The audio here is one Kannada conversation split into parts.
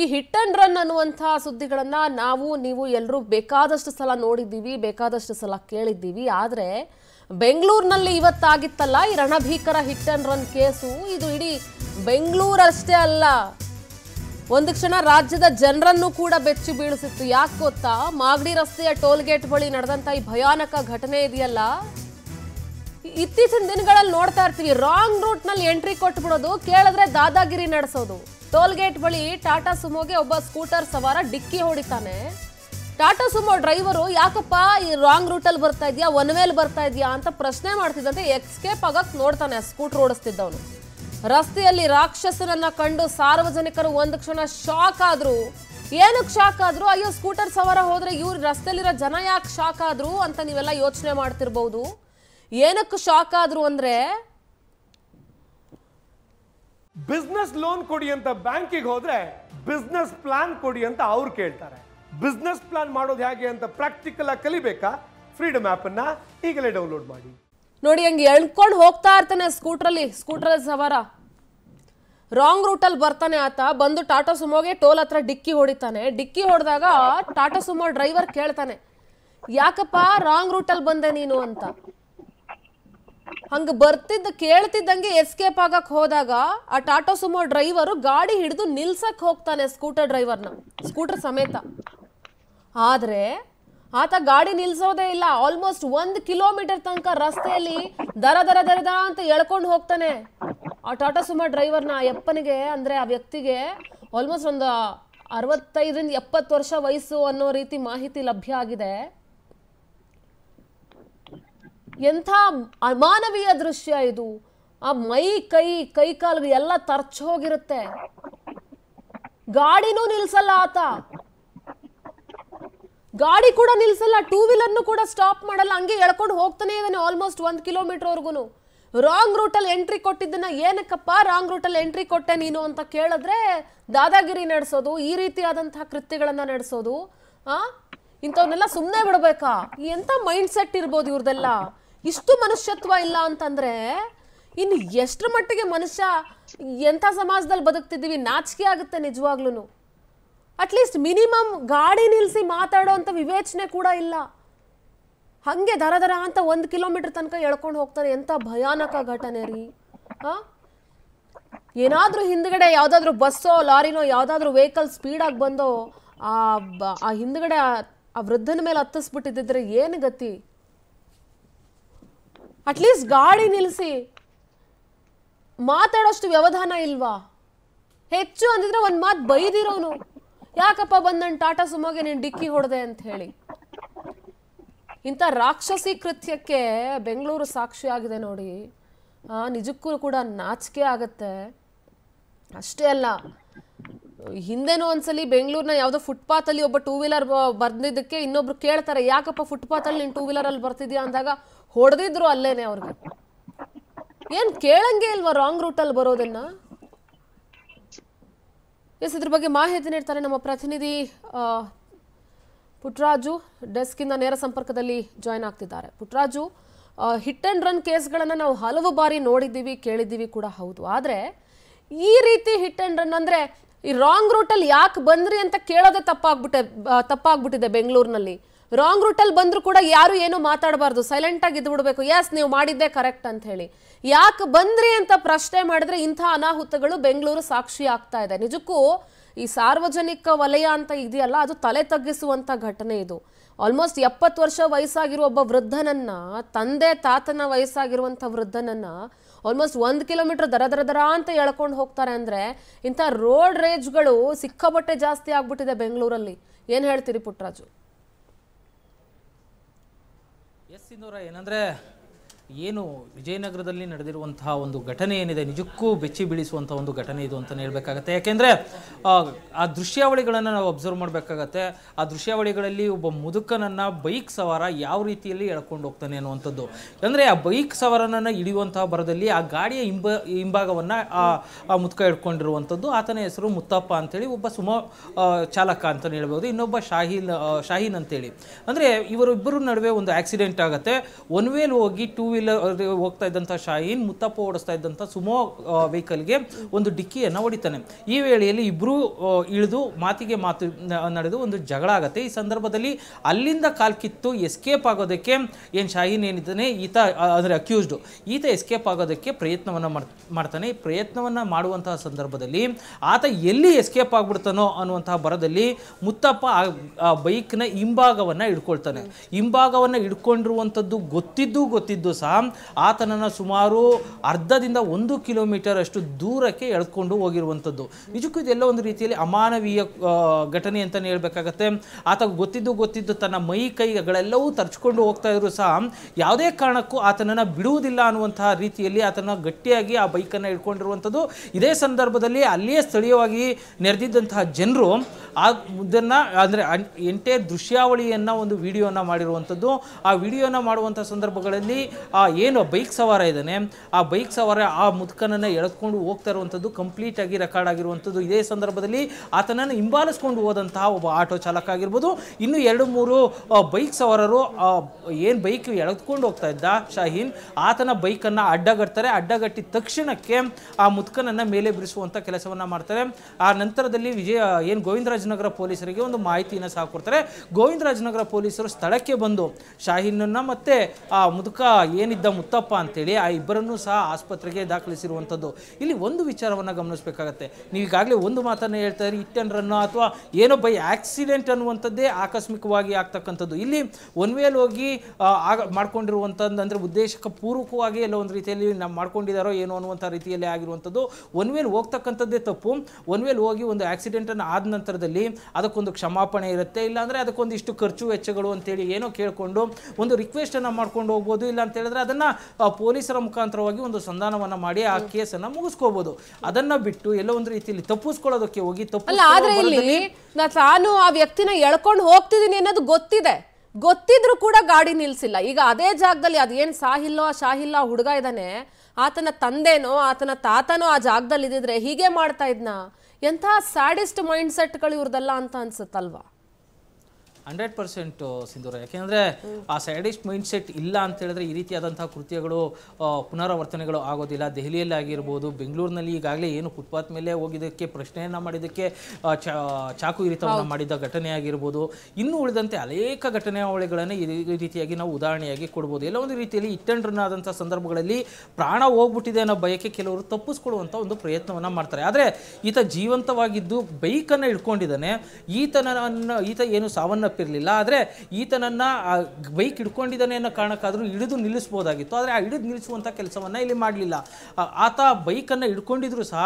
ಈ ಹಿಟ್ ಅಂಡ್ ರನ್ ಅನ್ನುವಂತಹ ಸುದ್ದಿಗಳನ್ನ ನಾವು ನೀವು ಎಲ್ಲರೂ ಬೇಕಾದಷ್ಟು ಸಲ ನೋಡಿದ್ದೀವಿ ಬೇಕಾದಷ್ಟು ಸಲ ಕೇಳಿದ್ದೀವಿ ಆದರೆ ಬೆಂಗಳೂರಿನಲ್ಲಿ ಇವತ್ತಾಗಿತ್ತಲ್ಲ ಈ ರಣಭೀಕರ ಹಿಟ್ ಅಂಡ್ ರನ್ ಕೇಸು ಇದು ಇಡೀ ಬೆಂಗಳೂರಷ್ಟೇ ಅಲ್ಲ ಒಂದು ಕ್ಷಣ ರಾಜ್ಯದ ಜನರನ್ನು ಕೂಡ ಬೆಚ್ಚಿ ಬೀಳಿಸಿತ್ತು ಯಾಕೆ ಗೊತ್ತಾ ಮಾಗಡಿ ರಸ್ತೆಯ ಟೋಲ್ ಗೇಟ್ ಬಳಿ ನಡೆದಂತ ಈ ಭಯಾನಕ ಘಟನೆ ಇದೆಯಲ್ಲ ಇತ್ತೀಚಿನ ದಿನಗಳಲ್ಲಿ ನೋಡ್ತಾ ಇರ್ತೀವಿ ರಾಂಗ್ ರೂಟ್ನಲ್ಲಿ ಎಂಟ್ರಿ ಕೊಟ್ಬಿಡೋದು ಕೇಳಿದ್ರೆ ದಾದಾಗಿರಿ ನಡೆಸೋದು ಟೋಲ್ಗೇಟ್ ಬಳಿ ಟಾಟಾ ಸುಮೋಗೆ ಒಬ್ಬ ಸ್ಕೂಟರ್ ಸವಾರ ಡಿಕ್ಕಿ ಹೊಡಿತಾನೆ ಟಾಟಾ ಸುಮೋ ಡ್ರೈವರು ಯಾಕಪ್ಪ ಈ ರಾಂಗ್ ರೂಟಲ್ಲಿ ಬರ್ತಾ ಇದೆಯಾ ಒನ್ ವೇಲ್ ಬರ್ತಾ ಇದೆಯಾ ಅಂತ ಪ್ರಶ್ನೆ ಮಾಡ್ತಿದ್ದಂತೆ ಎಕ್ಸ್ಕೇಪ್ ಆಗಕ್ಕೆ ನೋಡ್ತಾನೆ ಸ್ಕೂಟರ್ ಓಡಿಸ್ತಿದ್ದವನು ರಸ್ತೆಯಲ್ಲಿ ರಾಕ್ಷಸನನ್ನ ಕಂಡು ಸಾರ್ವಜನಿಕರು ಒಂದು ಕ್ಷಣ ಶಾಕ್ ಆದ್ರು ಏನಕ್ಕೆ ಶಾಕ್ ಆದ್ರು ಅಯ್ಯೋ ಸ್ಕೂಟರ್ ಸವಾರ ಹೋದ್ರೆ ಇವ್ರ ರಸ್ತೆಯಲ್ಲಿರೋ ಜನ ಯಾಕೆ ಶಾಕ್ ಆದ್ರು ಅಂತ ನೀವೆಲ್ಲ ಯೋಚನೆ ಮಾಡ್ತಿರ್ಬೋದು ಏನಕ್ಕೆ ಶಾಕ್ ಆದ್ರು ಅಂದ್ರೆ ಬಿಸ್ನೆಸ್ ಲೋನ್ ಕೊಡಿ ಅಂತ ಬ್ಯಾಂಕಿಗೆ ಹೋದರೆ ಬಿಸ್ನೆಸ್ ಪ್ಲಾನ್ ಕೊಡಿ ಅಂತ ಅವ್ರು ಕೇಳ್ತಾರೆ ಬಿಸ್ನೆಸ್ ಪ್ಲಾನ್ ಮಾಡೋದು ಹೇಗೆ ಅಂತ ಪ್ರಾಕ್ಟಿಕಲ್ ಆಗಿ ಕಲಿಬೇಕಾ ಫ್ರೀಡಮ್ ಅನ್ನ ಈಗಲೇ ಡೌನ್ಲೋಡ್ ಮಾಡಿ ನೋಡಿ ಹಂಗೆ ಎಳ್ಕೊಂಡು ಹೋಗ್ತಾ ಇರ್ತಾನೆ ಸ್ಕೂಟ್ರಲ್ಲಿ ಸ್ಕೂಟ್ರಲ್ಲಿ ಸವಾರ ರಾಂಗ್ ರೂಟಲ್ಲಿ ಬರ್ತಾನೆ ಆತ ಬಂದು ಟಾಟಾ ಸುಮೋಗೆ ಟೋಲ್ ಹತ್ರ ಡಿಕ್ಕಿ ಹೊಡಿತಾನೆ ಡಿಕ್ಕಿ ಹೊಡೆದಾಗ ಟಾಟಾ ಸುಮೋ ಡ್ರೈವರ್ ಕೇಳ್ತಾನೆ ಯಾಕಪ್ಪ ರಾಂಗ್ ರೂಟಲ್ಲಿ ಬಂದೆ ನೀನು ಅಂತ ಹಂಗ ಬರ್ತಿದ್ದ ಕೇಳ್ತಿದ್ದಂಗೆ ಎಸ್ಕೇಪ್ ಆಗಕ್ ಹೋದಾಗ ಆ ಟಾಟಾ ಸುಮೋ ಡ್ರೈವರು ಗಾಡಿ ಹಿಡಿದು ನಿಲ್ಸಕ್ ಹೋಗ್ತಾನೆ ಸ್ಕೂಟರ್ ಡ್ರೈವರ್ನ ಸ್ಕೂಟರ್ ಸಮೇತ ಆದ್ರೆ ಆತ ಗಾಡಿ ನಿಲ್ಸೋದೇ ಇಲ್ಲ ಆಲ್ಮೋಸ್ಟ್ ಒಂದ್ ಕಿಲೋಮೀಟರ್ ತನಕ ರಸ್ತೆಯಲ್ಲಿ ದರ ದರ ದರದ ಅಂತ ಎಳ್ಕೊಂಡು ಹೋಗ್ತಾನೆ ಆ ಟಾಟಾ ಸುಮೋ ಡ್ರೈವರ್ನ ಯಪ್ಪನಿಗೆ ಅಂದ್ರೆ ಆ ವ್ಯಕ್ತಿಗೆ ಆಲ್ಮೋಸ್ಟ್ ಒಂದು ಅರವತ್ತೈದರಿಂದ ಎಪ್ಪತ್ತು ವರ್ಷ ವಯಸ್ಸು ಅನ್ನೋ ರೀತಿ ಮಾಹಿತಿ ಲಭ್ಯ ಆಗಿದೆ ಎಂಥ ಅಮಾನವೀಯ ದೃಶ್ಯ ಇದು ಆ ಮೈ ಕೈ ಕೈ ಕಾಲು ಎಲ್ಲ ಹೋಗಿರುತ್ತೆ ಗಾಡಿನೂ ನಿಲ್ಸಲ್ಲ ಆತ ಗಾಡಿ ಕೂಡ ನಿಲ್ಸಲ್ಲ ಟೂ ವೀಲರ್ನು ಕೂಡ ಸ್ಟಾಪ್ ಮಾಡಲ್ಲ ಹಂಗೆ ಎಳ್ಕೊಂಡು ಹೋಗ್ತಾನೆ ಇದ್ದಾನೆ ಆಲ್ಮೋಸ್ಟ್ ಒಂದು ಕಿಲೋಮೀಟರ್ವರೆಗೂ ರಾಂಗ್ ರೂಟಲ್ಲಿ ಎಂಟ್ರಿ ಕೊಟ್ಟಿದ್ದನ್ನ ಏನಕ್ಕಪ್ಪ ರಾಂಗ್ ರೂಟಲ್ಲಿ ಎಂಟ್ರಿ ಕೊಟ್ಟೆ ನೀನು ಅಂತ ಕೇಳಿದ್ರೆ ದಾದಾಗಿರಿ ನಡೆಸೋದು ಈ ರೀತಿಯಾದಂತಹ ಕೃತ್ಯಗಳನ್ನ ನಡೆಸೋದು ಆ ಇಂಥವನ್ನೆಲ್ಲ ಸುಮ್ಮನೆ ಬಿಡಬೇಕಾ ಎಂಥ ಮೈಂಡ್ ಸೆಟ್ ಇರ್ಬೋದು ಇವ್ರದೆಲ್ಲ ಇಷ್ಟು ಮನುಷ್ಯತ್ವ ಇಲ್ಲ ಅಂತಂದ್ರೆ ಇನ್ನು ಎಷ್ಟರ ಮಟ್ಟಿಗೆ ಮನುಷ್ಯ ಎಂಥ ಸಮಾಜದಲ್ಲಿ ಬದುಕ್ತಿದ್ದೀವಿ ನಾಚಿಕೆ ಆಗುತ್ತೆ ನಿಜವಾಗ್ಲೂ ಅಟ್ಲೀಸ್ಟ್ ಮಿನಿಮಮ್ ಗಾಡಿ ನಿಲ್ಲಿಸಿ ಮಾತಾಡೋ ಅಂತ ವಿವೇಚನೆ ಕೂಡ ಇಲ್ಲ ಹಂಗೆ ದರ ದರ ಅಂತ ಒಂದು ಕಿಲೋಮೀಟರ್ ತನಕ ಎಳ್ಕೊಂಡು ಹೋಗ್ತಾರೆ ಎಂಥ ಭಯಾನಕ ಘಟನೆ ರೀ ಹಾ ಏನಾದರೂ ಹಿಂದ್ಗಡೆ ಯಾವುದಾದ್ರೂ ಬಸ್ಸೋ ಲಾರಿನೋ ಯಾವುದಾದ್ರೂ ವೆಹಿಕಲ್ ಸ್ಪೀಡಾಗಿ ಬಂದೋ ಆ ಹಿಂದ್ಗಡೆ ಆ ವೃದ್ಧನ ಮೇಲೆ ಹತ್ತಿಸ್ಬಿಟ್ಟಿದ್ದಿದ್ರೆ ಏನು ಗತಿ ಅಟ್ಲೀಸ್ಟ್ ಗಾಡಿ ನಿಲ್ಲಿಸಿ ಮಾತಾಡೋಷ್ಟು ವ್ಯವಧಾನ ಇಲ್ವಾ ಹೆಚ್ಚು ಅಂದಿದ್ರೆ ಒಂದು ಮಾತು ಬೈದಿರೋನು ಯಾಕಪ್ಪ ಬಂದ್ ನನ್ನ ಟಾಟಾ ಸುಮೋಗೆ ನೀನ್ ಡಿಕ್ಕಿ ಹೊಡೆದೆ ಅಂತ ಹೇಳಿ ಇಂಥ ರಾಕ್ಷಸಿ ಕೃತ್ಯಕ್ಕೆ ಬೆಂಗಳೂರು ಸಾಕ್ಷಿ ಆಗಿದೆ ನೋಡಿ ನಿಜಕ್ಕೂ ಕೂಡ ನಾಚಿಕೆ ಆಗತ್ತೆ ಅಷ್ಟೇ ಅಲ್ಲ ಹಿಂದೆನೋ ಒಂದ್ಸಲಿ ಬೆಂಗಳೂರಿನ ಯಾವುದೋ ಫುಟ್ಪಾತ್ ಅಲ್ಲಿ ಒಬ್ಬ ಟೂ ವೀಲರ್ ಬರ್ದಿದ್ದಕ್ಕೆ ಇನ್ನೊಬ್ರು ಕೇಳ್ತಾರೆ ಯಾಕಪ್ಪ ಫುಟ್ಪಾತ್ ಅಲ್ಲಿ ನೀನು ಟೂ ವೀಲರ್ ಅಲ್ಲಿ ಬರ್ತಿದ್ಯಾ ಅಂದಾಗ ಹೊಡೆದಿದ್ರು ಅಲ್ಲೇನೆ ಅವ್ರಿಗೆ ಏನ್ ಕೇಳಂಗೆ ಇಲ್ವಾ ರಾಂಗ್ ರೂಟ್ ಅಲ್ಲಿ ಬರೋದನ್ನ ಎಸ್ ಇದ್ರ ಬಗ್ಗೆ ಮಾಹಿತಿ ನೀಡ್ತಾರೆ ನಮ್ಮ ಪ್ರತಿನಿಧಿ ಪುಟ್ರಾಜು ಡೆಸ್ಕ್ ಇಂದ ನೇರ ಸಂಪರ್ಕದಲ್ಲಿ ಜಾಯ್ನ್ ಆಗ್ತಿದ್ದಾರೆ ಪುಟ್ರಾಜು ಹಿಟ್ ಅಂಡ್ ರನ್ ಗಳನ್ನ ನಾವು ಹಲವು ಬಾರಿ ನೋಡಿದ್ದೀವಿ ಕೇಳಿದ್ದೀವಿ ಕೂಡ ಹೌದು ಆದ್ರೆ ಈ ರೀತಿ ಹಿಟ್ ಅಂಡ್ ರನ್ ಅಂದ್ರೆ ಈ ರಾಂಗ್ ರೂಟಲ್ಲಿ ಯಾಕೆ ಬಂದ್ರಿ ಅಂತ ಕೇಳೋದೇ ತಪ್ಪಾಗ್ಬಿಟ್ಟೆ ತಪ್ಪಾಗ್ಬಿಟ್ಟಿದೆ ಬೆಂಗಳೂರಿನಲ್ಲಿ ರಾಂಗ್ ರೂಟಲ್ಲಿ ಬಂದರೂ ಕೂಡ ಯಾರು ಏನು ಮಾತಾಡಬಾರ್ದು ಸೈಲೆಂಟಾಗಿ ಇದ್ಬಿಡ್ಬೇಕು ಎಸ್ ನೀವು ಮಾಡಿದ್ದೆ ಕರೆಕ್ಟ್ ಅಂತ ಹೇಳಿ ಯಾಕೆ ಬಂದ್ರಿ ಅಂತ ಪ್ರಶ್ನೆ ಮಾಡಿದ್ರೆ ಇಂಥ ಅನಾಹುತಗಳು ಬೆಂಗಳೂರು ಸಾಕ್ಷಿ ಆಗ್ತಾ ಇದೆ ನಿಜಕ್ಕೂ ಈ ಸಾರ್ವಜನಿಕ ವಲಯ ಅಂತ ಇದೆಯಲ್ಲ ಅದು ತಲೆ ತಗ್ಗಿಸುವಂಥ ಘಟನೆ ಇದು ಆಲ್ಮೋಸ್ಟ್ ಎಪ್ಪತ್ತು ವರ್ಷ ವಯಸ್ಸಾಗಿರುವ ಒಬ್ಬ ವೃದ್ಧನನ್ನು ತಂದೆ ತಾತನ ವಯಸ್ಸಾಗಿರುವಂಥ ವೃದ್ಧನನ್ನು ಆಲ್ಮೋಸ್ಟ್ ಒಂದು ಕಿಲೋಮೀಟರ್ ದರ ದರ ದರ ಅಂತ ಎಳ್ಕೊಂಡು ಹೋಗ್ತಾರೆ ಅಂದರೆ ಇಂಥ ರೋಡ್ ರೇಜ್ಗಳು ಸಿಕ್ಕಾಪಟ್ಟೆ ಜಾಸ್ತಿ ಆಗ್ಬಿಟ್ಟಿದೆ ಬೆಂಗಳೂರಲ್ಲಿ ಏನು ಹೇಳ್ತೀರಿ ಪುಟ್ಟರಾಜು ಎಸ್ ಏನು ವಿಜಯನಗರದಲ್ಲಿ ನಡೆದಿರುವಂತಹ ಒಂದು ಘಟನೆ ಏನಿದೆ ನಿಜಕ್ಕೂ ಬೆಚ್ಚಿ ಬೀಳಿಸುವಂಥ ಒಂದು ಘಟನೆ ಇದು ಅಂತಲೇ ಹೇಳಬೇಕಾಗತ್ತೆ ಯಾಕೆಂದರೆ ಆ ದೃಶ್ಯಾವಳಿಗಳನ್ನು ನಾವು ಅಬ್ಸರ್ವ್ ಮಾಡಬೇಕಾಗತ್ತೆ ಆ ದೃಶ್ಯಾವಳಿಗಳಲ್ಲಿ ಒಬ್ಬ ಮುದುಕನನ್ನು ಬೈಕ್ ಸವಾರ ಯಾವ ರೀತಿಯಲ್ಲಿ ಎಳ್ಕೊಂಡು ಹೋಗ್ತಾನೆ ಅನ್ನುವಂಥದ್ದು ಅಂದರೆ ಆ ಬೈಕ್ ಸವಾರನನ್ನು ಹಿಡಿಯುವಂತಹ ಬರದಲ್ಲಿ ಆ ಗಾಡಿಯ ಹಿಂಬ ಹಿಂಭಾಗವನ್ನು ಆ ಮುದುಕ ಹಿಡ್ಕೊಂಡಿರುವಂಥದ್ದು ಆತನ ಹೆಸರು ಮುತ್ತಪ್ಪ ಅಂತೇಳಿ ಒಬ್ಬ ಸುಮ ಚಾಲಕ ಅಂತಲೇ ಹೇಳ್ಬೋದು ಇನ್ನೊಬ್ಬ ಶಾಹೀನ್ ಶಾಹೀನ್ ಅಂತೇಳಿ ಅಂದರೆ ಇವರಿಬ್ಬರ ನಡುವೆ ಒಂದು ಆಕ್ಸಿಡೆಂಟ್ ಆಗುತ್ತೆ ಒನ್ ವೇಲ್ ಹೋಗಿ ಟೂ ವೀಲರ್ ಹೋಗ್ತಾ ಇದ್ದಂಥ ಶಾಹೀನ್ ಮುತ್ತಪ್ಪ ಓಡಿಸ್ತಾ ಇದ್ದಂಥ ಸುಮೋ ವೆಹಿಕಲ್ಗೆ ಒಂದು ಡಿಕ್ಕಿಯನ್ನು ಹೊಡಿತಾನೆ ಈ ವೇಳೆಯಲ್ಲಿ ಇಬ್ಬರೂ ಇಳಿದು ಮಾತಿಗೆ ಮಾತು ನಡೆದು ಒಂದು ಜಗಳ ಆಗುತ್ತೆ ಈ ಸಂದರ್ಭದಲ್ಲಿ ಅಲ್ಲಿಂದ ಕಾಲ್ ಕಿತ್ತು ಎಸ್ಕೇಪ್ ಆಗೋದಕ್ಕೆ ಏನು ಶಾಹೀನ್ ಏನಿದ್ದಾನೆ ಈತ ಅಂದರೆ ಅಕ್ಯೂಸ್ಡು ಈತ ಎಸ್ಕೇಪ್ ಆಗೋದಕ್ಕೆ ಪ್ರಯತ್ನವನ್ನು ಮಾಡ್ತಾನೆ ಈ ಪ್ರಯತ್ನವನ್ನು ಮಾಡುವಂತಹ ಸಂದರ್ಭದಲ್ಲಿ ಆತ ಎಲ್ಲಿ ಎಸ್ಕೇಪ್ ಆಗ್ಬಿಡ್ತಾನೋ ಅನ್ನುವಂತಹ ಬರದಲ್ಲಿ ಮುತ್ತಪ್ಪ ಆ ಬೈಕ್ನ ಹಿಂಭಾಗವನ್ನು ಹಿಡ್ಕೊಳ್ತಾನೆ ಹಿಂಭಾಗವನ್ನು ಹಿಡ್ಕೊಂಡಿರುವಂಥದ್ದು ಗೊತ್ತಿದ್ದು ಗೊತ್ತಿದ್ದು ಸಹ ಆತನನ್ನು ಸುಮಾರು ಅರ್ಧದಿಂದ ಒಂದು ಕಿಲೋಮೀಟರ್ ಅಷ್ಟು ದೂರಕ್ಕೆ ಎಳ್ಕೊಂಡು ಹೋಗಿರುವಂಥದ್ದು ನಿಜಕ್ಕೂ ಇದೆಲ್ಲ ಒಂದು ರೀತಿಯಲ್ಲಿ ಅಮಾನವೀಯ ಘಟನೆ ಅಂತಲೇ ಹೇಳಬೇಕಾಗತ್ತೆ ಆತ ಗೊತ್ತಿದ್ದು ಗೊತ್ತಿದ್ದು ತನ್ನ ಮೈ ಕೈಗಳೆಲ್ಲವೂ ತರ್ಚ್ಕೊಂಡು ಹೋಗ್ತಾ ಇದ್ರು ಸಹ ಯಾವುದೇ ಕಾರಣಕ್ಕೂ ಆತನನ್ನು ಬಿಡುವುದಿಲ್ಲ ಅನ್ನುವಂತಹ ರೀತಿಯಲ್ಲಿ ಆತನ ಗಟ್ಟಿಯಾಗಿ ಆ ಬೈಕನ್ನು ಇಟ್ಕೊಂಡಿರುವಂಥದ್ದು ಇದೇ ಸಂದರ್ಭದಲ್ಲಿ ಅಲ್ಲಿಯೇ ಸ್ಥಳೀಯವಾಗಿ ನೆರೆದಿದ್ದಂತಹ ಜನರು ಆ ಇದನ್ನು ಅಂದರೆ ಎಂಟೇ ದೃಶ್ಯಾವಳಿಯನ್ನು ಒಂದು ವಿಡಿಯೋನ ಮಾಡಿರುವಂಥದ್ದು ಆ ವಿಡಿಯೋನ ಮಾಡುವಂಥ ಸಂದರ್ಭಗಳಲ್ಲಿ ಆ ಏನು ಬೈಕ್ ಸವಾರ ಇದ್ದಾನೆ ಆ ಬೈಕ್ ಸವಾರ ಆ ಮುದುಕನನ್ನು ಎಳೆದುಕೊಂಡು ಹೋಗ್ತಾ ಇರುವಂಥದ್ದು ಕಂಪ್ಲೀಟಾಗಿ ರೆಕಾರ್ಡ್ ಆಗಿರುವಂಥದ್ದು ಇದೇ ಸಂದರ್ಭದಲ್ಲಿ ಆತನನ್ನು ಹಿಂಬಾಲಿಸ್ಕೊಂಡು ಹೋದಂತಹ ಒಬ್ಬ ಆಟೋ ಚಾಲಕ ಆಗಿರ್ಬೋದು ಇನ್ನು ಎರಡು ಮೂರು ಬೈಕ್ ಸವಾರರು ಏನು ಬೈಕ್ ಎಳೆದುಕೊಂಡು ಹೋಗ್ತಾ ಇದ್ದ ಶಾಹೀನ್ ಆತನ ಬೈಕನ್ನು ಅಡ್ಡಗಟ್ತಾರೆ ಅಡ್ಡಗಟ್ಟಿದ ತಕ್ಷಣಕ್ಕೆ ಆ ಮುದುಕನನ್ನು ಮೇಲೆ ಬಿಡಿಸುವಂಥ ಕೆಲಸವನ್ನು ಮಾಡ್ತಾರೆ ಆ ನಂತರದಲ್ಲಿ ವಿಜಯ ಏನು ಗೋವಿಂದರಾಜ್ ಗೋವಿಂದರಾಜನಗರ ಪೊಲೀಸರಿಗೆ ಒಂದು ಮಾಹಿತಿಯನ್ನು ಸಹ ಕೊಡ್ತಾರೆ ಗೋವಿಂದರಾಜನಗರ ಪೊಲೀಸರು ಸ್ಥಳಕ್ಕೆ ಬಂದು ಶಾಹೀನನ್ನು ಮತ್ತೆ ಆ ಮುದುಕ ಏನಿದ್ದ ಮುತ್ತಪ್ಪ ಅಂತೇಳಿ ಆ ಇಬ್ಬರನ್ನು ಸಹ ಆಸ್ಪತ್ರೆಗೆ ದಾಖಲಿಸಿರುವಂಥದ್ದು ಇಲ್ಲಿ ಒಂದು ವಿಚಾರವನ್ನು ಗಮನಿಸಬೇಕಾಗತ್ತೆ ನೀವು ಈಗಾಗಲೇ ಒಂದು ಮಾತನ್ನು ಹೇಳ್ತಾ ಇರಿ ಇಟ್ಟನ್ರನ್ನು ಅಥವಾ ಏನೋ ಬೈ ಆಕ್ಸಿಡೆಂಟ್ ಅನ್ನುವಂಥದ್ದೇ ಆಕಸ್ಮಿಕವಾಗಿ ಆಗ್ತಕ್ಕಂಥದ್ದು ಇಲ್ಲಿ ಒನ್ ವೇಲ್ ಹೋಗಿ ಆಗ ಮಾಡ್ಕೊಂಡಿರುವಂಥದ್ದು ಅಂದರೆ ಉದ್ದೇಶಕ್ಕೆ ಪೂರ್ವಕವಾಗಿ ಎಲ್ಲೋ ಒಂದು ರೀತಿಯಲ್ಲಿ ನಾವು ಮಾಡ್ಕೊಂಡಿದ್ದಾರೋ ಏನೋ ಅನ್ನುವಂಥ ರೀತಿಯಲ್ಲಿ ಆಗಿರುವಂಥದ್ದು ಒನ್ ವೇಲ್ ಹೋಗ್ತಕ್ಕಂಥದ್ದೇ ತಪ್ಪು ಒನ್ ವೇಲ್ ಹೋಗಿ ಒಂದು ಆಕ್ಸಿಡೆಂಟನ್ನು ಆದ ನಂತರದಲ್ಲಿ ಸಂದರ್ಭದಲ್ಲಿ ಅದಕ್ಕೊಂದು ಕ್ಷಮಾಪಣೆ ಇರುತ್ತೆ ಇಲ್ಲಾಂದರೆ ಅದಕ್ಕೊಂದಿಷ್ಟು ಖರ್ಚು ವೆಚ್ಚಗಳು ಅಂತೇಳಿ ಏನೋ ಕೇಳಿಕೊಂಡು ಒಂದು ರಿಕ್ವೆಸ್ಟನ್ನು ಮಾಡ್ಕೊಂಡು ಹೋಗ್ಬೋದು ಇಲ್ಲ ಅಂತ ಹೇಳಿದ್ರೆ ಅದನ್ನು ಪೊಲೀಸರ ಮುಖಾಂತರವಾಗಿ ಒಂದು ಸಂಧಾನವನ್ನು ಮಾಡಿ ಆ ಕೇಸನ್ನು ಮುಗಿಸ್ಕೋಬೋದು ಅದನ್ನು ಬಿಟ್ಟು ಎಲ್ಲೋ ಒಂದು ರೀತಿಯಲ್ಲಿ ತಪ್ಪಿಸ್ಕೊಳ್ಳೋದಕ್ಕೆ ಹೋಗಿ ತಪ್ಪು ಆ ವ್ಯಕ್ತಿನ ಎಳ್ಕೊಂಡು ಹೋಗ್ತಿದ್ದೀನಿ ಅನ್ನೋದು ಗೊತ್ತಿದೆ ಗೊತ್ತಿದ್ರು ಕೂಡ ಗಾಡಿ ನಿಲ್ಸಿಲ್ಲ ಈಗ ಅದೇ ಜಾಗದಲ್ಲಿ ಅದೇನು ಸಾಹಿಲ್ಲೋ ಶಾಹಿಲ್ಲ ಹುಡುಗ ಇದ್ದಾನೆ ಆತನ ತಂದೆನೋ ಆತನ ತಾತನೋ ಆ ಜಾಗದಲ್ಲಿ ಇದ್ದಿದ್ರೆ ಹೀಗೆ ಮಾಡ್ತಾ ಇದ್ನ ಎಂಥ ಸ್ಯಾಡೆಸ್ಟ್ ಮೈಂಡ್ ಸೆಟ್ಗಳು ಇವ್ರದಲ್ಲ ಅಂತ ಅನ್ಸುತ್ತಲ್ವಾ ಹಂಡ್ರೆಡ್ ಪರ್ಸೆಂಟ್ ಸಿಂಧೂರ ಯಾಕೆಂದರೆ ಆ ಸೈಡಿಸ್ಟ್ ಮೈಂಡ್ ಸೆಟ್ ಇಲ್ಲ ಅಂತ ಹೇಳಿದ್ರೆ ಈ ರೀತಿಯಾದಂಥ ಕೃತ್ಯಗಳು ಪುನರಾವರ್ತನೆಗಳು ಆಗೋದಿಲ್ಲ ದೆಹಲಿಯಲ್ಲಿ ಆಗಿರ್ಬೋದು ಬೆಂಗಳೂರಿನಲ್ಲಿ ಈಗಾಗಲೇ ಏನು ಫುಟ್ಪಾತ್ ಮೇಲೆ ಹೋಗಿದ್ದಕ್ಕೆ ಪ್ರಶ್ನೆಯನ್ನು ಮಾಡಿದ್ದಕ್ಕೆ ಚಾಕು ಇರಿತವನ್ನು ಮಾಡಿದ ಘಟನೆ ಆಗಿರ್ಬೋದು ಇನ್ನೂ ಉಳಿದಂತೆ ಅನೇಕ ಘಟನಾವಳಿಗಳನ್ನು ಈ ರೀತಿಯಾಗಿ ನಾವು ಉದಾಹರಣೆಯಾಗಿ ಕೊಡ್ಬೋದು ಎಲ್ಲ ಒಂದು ರೀತಿಯಲ್ಲಿ ಇಟ್ಟಂಡ್ರನಾದಂಥ ಸಂದರ್ಭಗಳಲ್ಲಿ ಪ್ರಾಣ ಹೋಗ್ಬಿಟ್ಟಿದೆ ಅನ್ನೋ ಭಯಕ್ಕೆ ಕೆಲವರು ತಪ್ಪಿಸ್ಕೊಳ್ಳುವಂಥ ಒಂದು ಪ್ರಯತ್ನವನ್ನು ಮಾಡ್ತಾರೆ ಆದರೆ ಈತ ಜೀವಂತವಾಗಿದ್ದು ಬೈಕನ್ನು ಇಟ್ಕೊಂಡಿದ್ದಾನೆ ಈತನ ಈತ ಏನು ಸಾವನ್ನ ತಪ್ಪಿರಲಿಲ್ಲ ಆದರೆ ಈತನನ್ನು ಬೈಕ್ ಹಿಡ್ಕೊಂಡಿದ್ದಾನೆ ಅನ್ನೋ ಕಾರಣಕ್ಕಾದರೂ ಹಿಡಿದು ನಿಲ್ಲಿಸ್ಬೋದಾಗಿತ್ತು ಆದರೆ ಆ ಹಿಡಿದು ನಿಲ್ಲಿಸುವಂಥ ಕೆಲಸವನ್ನು ಇಲ್ಲಿ ಮಾಡಲಿಲ್ಲ ಆತ ಬೈಕನ್ನು ಹಿಡ್ಕೊಂಡಿದ್ರು ಸಹ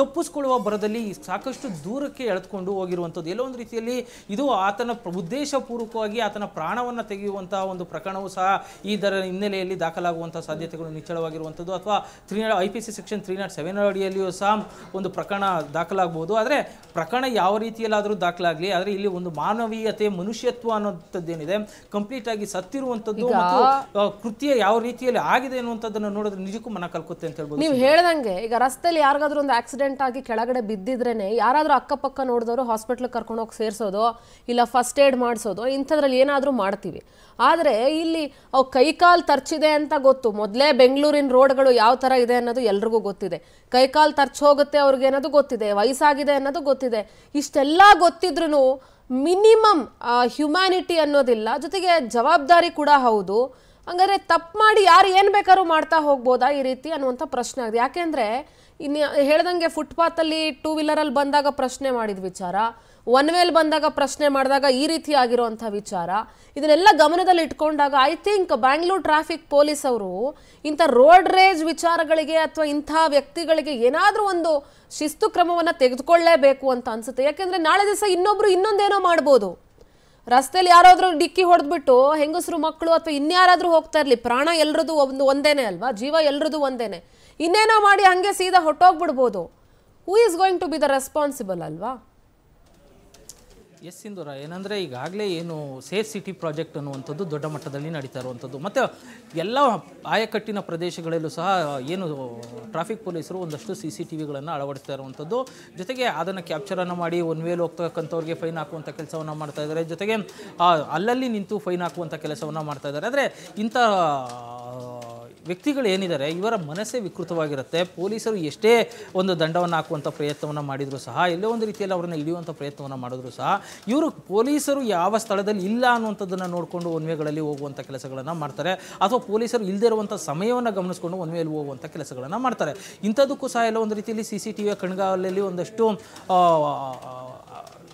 ತಪ್ಪಿಸ್ಕೊಳ್ಳುವ ಬರದಲ್ಲಿ ಸಾಕಷ್ಟು ದೂರಕ್ಕೆ ಎಳೆದುಕೊಂಡು ಹೋಗಿರುವಂಥದ್ದು ಎಲ್ಲೋ ಒಂದು ರೀತಿಯಲ್ಲಿ ಇದು ಆತನ ಉದ್ದೇಶಪೂರ್ವಕವಾಗಿ ಆತನ ಪ್ರಾಣವನ್ನು ತೆಗೆಯುವಂತಹ ಒಂದು ಪ್ರಕರಣವು ಸಹ ಈ ದರ ಹಿನ್ನೆಲೆಯಲ್ಲಿ ದಾಖಲಾಗುವಂಥ ಸಾಧ್ಯತೆಗಳು ನಿಚ್ಚಳವಾಗಿರುವಂಥದ್ದು ಅಥವಾ three I P C section three not seven ಅಡಿಯಲ್ಲಿಯೂ ಸಹ ಒಂದು ಪ್ರಕರಣ ದಾಖಲಾಗಬಹುದು ಆದರೆ ಪ್ರಕರಣ ಯಾವ ರೀತಿಯಲ್ಲಾದರೂ ದಾಖಲಾಗಲಿ ಆದರೆ ಇಲ್ಲಿ ಒಂದು ಮಾನವೀಯತೆ ಮನುಷ್ಯತ್ವ ಏನಿದೆ ಕಂಪ್ಲೀಟ್ ಆಗಿ ಸತ್ತಿರುವಂತದ್ದು ಮತ್ತು ಕೃತ್ಯ ಯಾವ ರೀತಿಯಲ್ಲಿ ಆಗಿದೆ ಅನ್ನುವಂಥದ್ದನ್ನು ನೋಡಿದ್ರೆ ನಿಜಕ್ಕೂ ಮನ ಕಲ್ಕುತ್ತೆ ಅಂತ ಹೇಳ್ಬೋದು ನೀವು ಹೇಳ್ದಂಗೆ ಈಗ ರಸ್ತೆಯಲ್ಲಿ ಯಾರಿಗಾದ್ರೂ ಒಂದು ಆಕ್ಸಿಡೆಂಟ್ ಆಗಿ ಕೆಳಗಡೆ ಬಿದ್ದಿದ್ರೇ ಯಾರಾದರೂ ಅಕ್ಕಪಕ್ಕ ನೋಡಿದವರು ಹಾಸ್ಪಿಟ್ಲ್ ಕರ್ಕೊಂಡು ಹೋಗಿ ಸೇರಿಸೋದು ಇಲ್ಲ ಫಸ್ಟ್ ಏಡ್ ಮಾಡಿಸೋದು ಇಂಥದ್ರಲ್ಲಿ ಏನಾದರೂ ಮಾಡ್ತೀವಿ ಆದರೆ ಇಲ್ಲಿ ಅವು ಕೈಕಾಲು ತರ್ಚಿದೆ ಅಂತ ಗೊತ್ತು ಮೊದಲೇ ಬೆಂಗಳೂರಿನ ರೋಡ್ಗಳು ಯಾವ ಥರ ಇದೆ ಅನ್ನೋದು ಎಲ್ರಿಗೂ ಗೊತ್ತಿದೆ ಕೈಕಾಲು ಹೋಗುತ್ತೆ ಅವ್ರಿಗೆ ಏನದು ಗೊತ್ತಿದೆ ವಯಸ್ಸಾಗಿದೆ ಅನ್ನೋದು ಗೊತ್ತಿದೆ ಇಷ್ಟೆಲ್ಲ ಗೊತ್ತಿದ್ರೂ ಮಿನಿಮಮ್ ಹ್ಯುಮ್ಯಾನಿಟಿ ಅನ್ನೋದಿಲ್ಲ ಜೊತೆಗೆ ಜವಾಬ್ದಾರಿ ಕೂಡ ಹೌದು ಹಂಗಾದ್ರೆ ತಪ್ಪು ಮಾಡಿ ಯಾರು ಏನು ಬೇಕಾದ್ರೂ ಮಾಡ್ತಾ ಹೋಗ್ಬೋದಾ ಈ ರೀತಿ ಅನ್ನುವಂಥ ಪ್ರಶ್ನೆ ಆಗಿದೆ ಯಾಕೆಂದರೆ ಇನ್ನು ಹೇಳ್ದಂಗೆ ಫುಟ್ಪಾತಲ್ಲಿ ಟೂ ವೀಲರಲ್ಲಿ ಬಂದಾಗ ಪ್ರಶ್ನೆ ಮಾಡಿದ ವಿಚಾರ ಒನ್ ವೇಲ್ ಬಂದಾಗ ಪ್ರಶ್ನೆ ಮಾಡಿದಾಗ ಈ ರೀತಿ ಆಗಿರುವಂಥ ವಿಚಾರ ಇದನ್ನೆಲ್ಲ ಗಮನದಲ್ಲಿ ಇಟ್ಕೊಂಡಾಗ I think Bangalore traffic police ಅವರು ಇಂಥ ರೋಡ್ ರೇಜ್ ವಿಚಾರಗಳಿಗೆ ಅಥವಾ ಇಂಥ ವ್ಯಕ್ತಿಗಳಿಗೆ ಏನಾದರೂ ಒಂದು ಶಿಸ್ತು ಕ್ರಮವನ್ನು ತೆಗೆದುಕೊಳ್ಳಲೇಬೇಕು ಅಂತ ಅನಿಸುತ್ತೆ ಯಾಕೆಂದರೆ ನಾಳೆ ದಿವಸ ಇನ್ನೊಬ್ಬರು ಇನ್ನೊಂದೇನೋ ಮಾಡ್ಬೋದು ರಸ್ತೆಯಲ್ಲಿ ಯಾರಾದರೂ ಡಿಕ್ಕಿ ಹೊಡೆದ್ಬಿಟ್ಟು ಹೆಂಗಸರು ಮಕ್ಕಳು ಅಥವಾ ಇನ್ಯಾರಾದರೂ ಹೋಗ್ತಾ ಇರಲಿ ಪ್ರಾಣ ಎಲ್ರದ್ದು ಒಂದು ಒಂದೇನೆ ಅಲ್ವಾ ಜೀವ ಎಲ್ರದ್ದು ಒಂದೇನೆ ಇನ್ನೇನೋ ಮಾಡಿ ಹಾಗೆ ಸೀದಾ ಹೊಟ್ಟೋಗ್ಬಿಡ್ಬೋದು who is going to be the responsible ಅಲ್ವಾ ಎಸ್ ಸಿಂಧೂರ ಏನಂದರೆ ಈಗಾಗಲೇ ಏನು ಸೇಫ್ ಸಿಟಿ ಪ್ರಾಜೆಕ್ಟ್ ಅನ್ನುವಂಥದ್ದು ದೊಡ್ಡ ಮಟ್ಟದಲ್ಲಿ ನಡೀತಾ ಇರುವಂಥದ್ದು ಮತ್ತು ಎಲ್ಲ ಆಯಕಟ್ಟಿನ ಪ್ರದೇಶಗಳಲ್ಲೂ ಸಹ ಏನು ಟ್ರಾಫಿಕ್ ಪೊಲೀಸರು ಒಂದಷ್ಟು ಸಿ ಸಿ ಟಿ ವಿಗಳನ್ನು ಅಳವಡಿಸ್ತಾ ಇರುವಂಥದ್ದು ಜೊತೆಗೆ ಅದನ್ನು ಕ್ಯಾಪ್ಚರನ್ನು ಮಾಡಿ ಒನ್ ವೇಲ್ ಹೋಗ್ತಕ್ಕಂಥವ್ರಿಗೆ ಫೈನ್ ಹಾಕುವಂಥ ಕೆಲಸವನ್ನು ಮಾಡ್ತಾ ಇದ್ದಾರೆ ಜೊತೆಗೆ ಅಲ್ಲಲ್ಲಿ ನಿಂತು ಫೈನ್ ಹಾಕುವಂಥ ಕೆಲಸವನ್ನು ಮಾಡ್ತಾ ಇದ್ದಾರೆ ಆದರೆ ಇಂಥ ವ್ಯಕ್ತಿಗಳು ಏನಿದ್ದಾರೆ ಇವರ ಮನಸ್ಸೇ ವಿಕೃತವಾಗಿರುತ್ತೆ ಪೊಲೀಸರು ಎಷ್ಟೇ ಒಂದು ದಂಡವನ್ನು ಹಾಕುವಂಥ ಪ್ರಯತ್ನವನ್ನು ಮಾಡಿದರೂ ಸಹ ಎಲ್ಲೋ ಒಂದು ರೀತಿಯಲ್ಲಿ ಅವರನ್ನು ಹಿಡಿಯುವಂಥ ಪ್ರಯತ್ನವನ್ನು ಮಾಡಿದ್ರು ಸಹ ಇವರು ಪೊಲೀಸರು ಯಾವ ಸ್ಥಳದಲ್ಲಿ ಇಲ್ಲ ಅನ್ನುವಂಥದ್ದನ್ನು ನೋಡಿಕೊಂಡು ಒನ್ವೆಗಳಲ್ಲಿ ಹೋಗುವಂಥ ಕೆಲಸಗಳನ್ನು ಮಾಡ್ತಾರೆ ಅಥವಾ ಪೊಲೀಸರು ಇಲ್ಲದೇ ಇರುವಂಥ ಸಮಯವನ್ನು ಗಮನಿಸ್ಕೊಂಡು ಒನ್ವೆಯಲ್ಲಿ ಹೋಗುವಂಥ ಕೆಲಸಗಳನ್ನು ಮಾಡ್ತಾರೆ ಇಂಥದ್ದಕ್ಕೂ ಸಹ ಎಲ್ಲೋ ಒಂದು ರೀತಿಯಲ್ಲಿ ಸಿ ಸಿ ಟಿ ವಿಯ ಕಣ್ಗಾವಲಲ್ಲಿ ಒಂದಷ್ಟು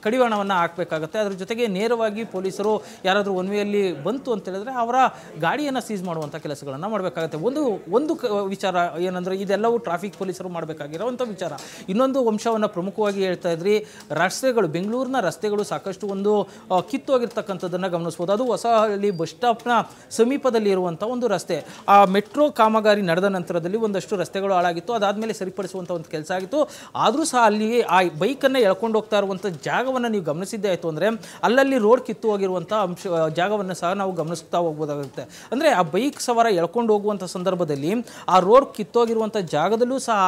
ಕಡಿವಾಣವನ್ನು ಹಾಕಬೇಕಾಗತ್ತೆ ಅದ್ರ ಜೊತೆಗೆ ನೇರವಾಗಿ ಪೊಲೀಸರು ಯಾರಾದರೂ ಒನ್ ವೇಯಲ್ಲಿ ಬಂತು ಅಂತ ಹೇಳಿದ್ರೆ ಅವರ ಗಾಡಿಯನ್ನು ಸೀಸ್ ಮಾಡುವಂಥ ಕೆಲಸಗಳನ್ನು ಮಾಡಬೇಕಾಗತ್ತೆ ಒಂದು ಒಂದು ವಿಚಾರ ಏನಂದರೆ ಇದೆಲ್ಲವೂ ಟ್ರಾಫಿಕ್ ಪೊಲೀಸರು ಮಾಡಬೇಕಾಗಿರೋವಂಥ ವಿಚಾರ ಇನ್ನೊಂದು ವಂಶವನ್ನು ಪ್ರಮುಖವಾಗಿ ಹೇಳ್ತಾ ಇದ್ರಿ ರಸ್ತೆಗಳು ಬೆಂಗಳೂರಿನ ರಸ್ತೆಗಳು ಸಾಕಷ್ಟು ಒಂದು ಕಿತ್ತೋಗಿರ್ತಕ್ಕಂಥದ್ದನ್ನು ಗಮನಿಸ್ಬೋದು ಅದು ಹೊಸ ಹಳ್ಳಿ ಬಸ್ ಸ್ಟಾಪ್ನ ಸಮೀಪದಲ್ಲಿ ಇರುವಂಥ ಒಂದು ರಸ್ತೆ ಆ ಮೆಟ್ರೋ ಕಾಮಗಾರಿ ನಡೆದ ನಂತರದಲ್ಲಿ ಒಂದಷ್ಟು ರಸ್ತೆಗಳು ಹಾಳಾಗಿತ್ತು ಅದಾದಮೇಲೆ ಸರಿಪಡಿಸುವಂಥ ಒಂದು ಕೆಲಸ ಆಗಿತ್ತು ಆದರೂ ಸಹ ಅಲ್ಲಿ ಆ ಬೈಕನ್ನು ಎಳ್ಕೊಂಡು ಹೋಗ್ತಾ ಇರುವಂಥ ಜಾಗ ಜಾಗವನ್ನು ನೀವು ಗಮನಿಸಿದ್ದೇ ಆಯಿತು ಅಂದರೆ ಅಲ್ಲಲ್ಲಿ ರೋಡ್ ಕಿತ್ತು ಹೋಗಿರುವಂಥ ಅಂಶ ಜಾಗವನ್ನು ಸಹ ನಾವು ಗಮನಿಸ್ತಾ ಹೋಗ್ಬೋದಾಗುತ್ತೆ ಅಂದರೆ ಆ ಬೈಕ್ ಸವಾರ ಎಳ್ಕೊಂಡು ಹೋಗುವಂಥ ಸಂದರ್ಭದಲ್ಲಿ ಆ ರೋಡ್ ಕಿತ್ತೋಗಿರುವಂಥ ಜಾಗದಲ್ಲೂ ಸಹ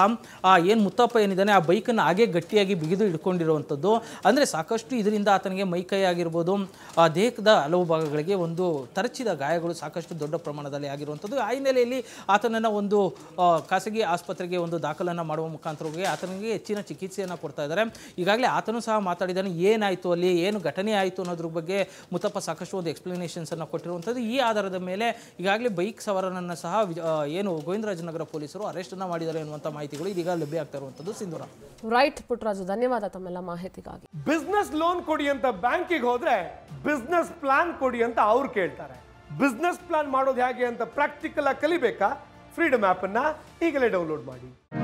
ಆ ಏನು ಮುತ್ತಪ್ಪ ಏನಿದ್ದಾನೆ ಆ ಬೈಕನ್ನು ಹಾಗೆ ಗಟ್ಟಿಯಾಗಿ ಬಿಗಿದು ಇಟ್ಕೊಂಡಿರುವಂಥದ್ದು ಅಂದರೆ ಸಾಕಷ್ಟು ಇದರಿಂದ ಆತನಿಗೆ ಮೈಕೈ ಆಗಿರ್ಬೋದು ಆ ದೇಹದ ಹಲವು ಭಾಗಗಳಿಗೆ ಒಂದು ತರಚಿದ ಗಾಯಗಳು ಸಾಕಷ್ಟು ದೊಡ್ಡ ಪ್ರಮಾಣದಲ್ಲಿ ಆಗಿರುವಂಥದ್ದು ಆ ಹಿನ್ನೆಲೆಯಲ್ಲಿ ಆತನನ್ನು ಒಂದು ಖಾಸಗಿ ಆಸ್ಪತ್ರೆಗೆ ಒಂದು ದಾಖಲನ್ನು ಮಾಡುವ ಮುಖಾಂತರವಾಗಿ ಆತನಿಗೆ ಹೆಚ್ಚಿನ ಚಿಕಿತ್ಸೆಯನ್ನು ಕೊಡ್ತಾ ಇದ್ದಾರೆ ಈಗಾಗಲೇ ಆತನು ಸಹ ಮಾತಾಡಿದ್ದಾನೆ ಏನಾಯಿತು ಅಲ್ಲಿ ಏನು ಘಟನೆ ಆಯಿತು ಅನ್ನೋದ್ರ ಬಗ್ಗೆ ಮುತಪ್ಪ ಸಾಕಷ್ಟು ಒಂದು ಎಕ್ಸ್ಪ್ಲನೇಷನ್ಸನ್ನು ಕೊಟ್ಟಿರುವಂಥದ್ದು ಈ ಆಧಾರದ ಮೇಲೆ ಈಗಾಗಲೇ ಬೈಕ್ ಸವಾರನನ್ನು ಸಹ ಏನು ಗೋವಿಂದರಾಜನಗರ ಪೊಲೀಸರು ಅರೆಸ್ಟನ್ನು ಮಾಡಿದ್ದಾರೆ ಅನ್ನುವಂಥ ಮಾಹಿತಿಗಳು ಇದೀಗ ಲಭ್ಯ ಆಗ್ತಾ ಇರುವಂಥದ್ದು ಸಿಂಧೂರ ರೈಟ್ ಪುಟ್ರಾಜು ಧನ್ಯವಾದ ತಮ್ಮೆಲ್ಲ ಮಾಹಿತಿಗಾಗಿ ಬಿಸ್ನೆಸ್ ಲೋನ್ ಕೊಡಿ ಅಂತ ಬ್ಯಾಂಕಿಗೆ ಹೋದ್ರೆ ಬಿಸ್ನೆಸ್ ಪ್ಲಾನ್ ಕೊಡಿ ಅಂತ ಅವ್ರು ಕೇಳ್ತಾರೆ ಬಿಸ್ನೆಸ್ ಪ್ಲಾನ್ ಮಾಡೋದು ಹೇಗೆ ಅಂತ ಪ್ರಾಕ್ಟಿಕಲ್ ಆಗಿ ಕಲಿಬೇಕಾ ಫ್ರೀಡಮ್ ಆ್ಯಪನ್ನು ಈಗಲೇ ಡೌನ್ಲೋಡ್ ಮಾಡಿ